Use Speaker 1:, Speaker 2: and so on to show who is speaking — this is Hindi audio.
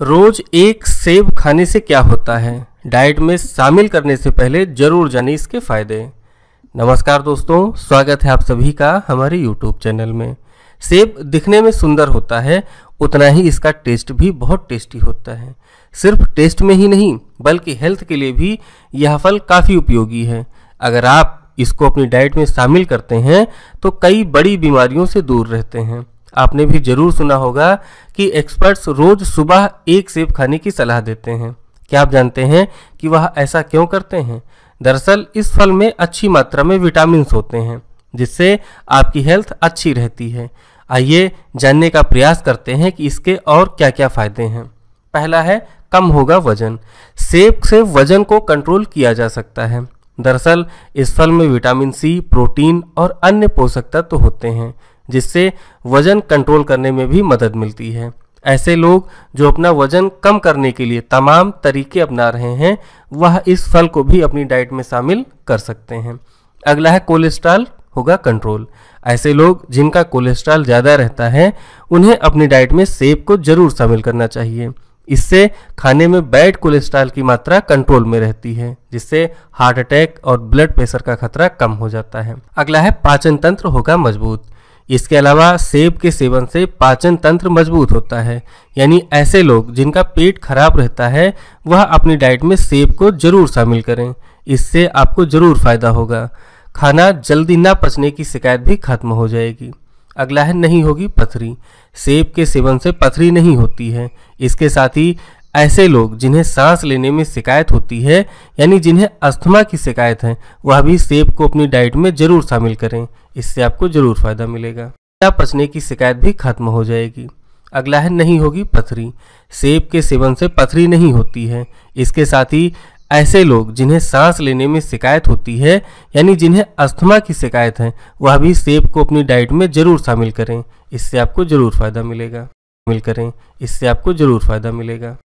Speaker 1: रोज एक सेब खाने से क्या होता है डाइट में शामिल करने से पहले जरूर जाने इसके फायदे नमस्कार दोस्तों स्वागत है आप सभी का हमारे यूट्यूब चैनल में सेब दिखने में सुंदर होता है उतना ही इसका टेस्ट भी बहुत टेस्टी होता है सिर्फ टेस्ट में ही नहीं बल्कि हेल्थ के लिए भी यह फल काफ़ी उपयोगी है अगर आप इसको अपनी डाइट में शामिल करते हैं तो कई बड़ी बीमारियों से दूर रहते हैं आपने भी जरूर सुना होगा कि एक्सपर्ट्स रोज सुबह एक सेब खाने की सलाह देते हैं क्या आप जानते हैं कि वह ऐसा क्यों करते हैं दरअसल इस फल में अच्छी मात्रा में विटामिन होते हैं जिससे आपकी हेल्थ अच्छी रहती है आइए जानने का प्रयास करते हैं कि इसके और क्या क्या फ़ायदे हैं पहला है कम होगा वजन सेब से वजन को कंट्रोल किया जा सकता है दरअसल इस फल में विटामिन सी प्रोटीन और अन्य पोषक तत्व तो होते हैं जिससे वज़न कंट्रोल करने में भी मदद मिलती है ऐसे लोग जो अपना वज़न कम करने के लिए तमाम तरीके अपना रहे हैं वह इस फल को भी अपनी डाइट में शामिल कर सकते हैं अगला है कोलेस्ट्रॉल होगा कंट्रोल ऐसे लोग जिनका कोलेस्ट्रॉल ज़्यादा रहता है उन्हें अपनी डाइट में सेब को ज़रूर शामिल करना चाहिए इससे खाने में बैड कोलेस्ट्रॉल की मात्रा कंट्रोल में रहती है जिससे हार्ट अटैक और ब्लड प्रेशर का खतरा कम हो जाता है अगला है पाचन तंत्र होगा मजबूत इसके अलावा सेब के सेवन से पाचन तंत्र मजबूत होता है यानी ऐसे लोग जिनका पेट खराब रहता है वह अपनी डाइट में सेब को जरूर शामिल करें इससे आपको जरूर फायदा होगा खाना जल्दी ना पचने की शिकायत भी खत्म हो जाएगी अगला है नहीं होगी पथरी सेब के सेवन से पथरी नहीं होती है इसके साथ ही ऐसे लोग जिन्हें सांस लेने में शिकायत होती है यानी जिन्हें अस्थमा की शिकायत है वह भी सेब को अपनी डाइट में ज़रूर शामिल करें इससे आपको ज़रूर फायदा मिलेगा या पचने की शिकायत भी खत्म हो जाएगी अगला है नहीं होगी पथरी सेब के सेवन से पथरी नहीं होती है इसके साथ ही ऐसे लोग जिन्हें सांस लेने में शिकायत होती है यानी जिन्हें अस्थमा की शिकायत है वह भी सेब को अपनी डाइट में ज़रूर शामिल करें इससे आपको ज़रूर फायदा मिलेगा मिल करें इससे आपको ज़रूर फायदा मिलेगा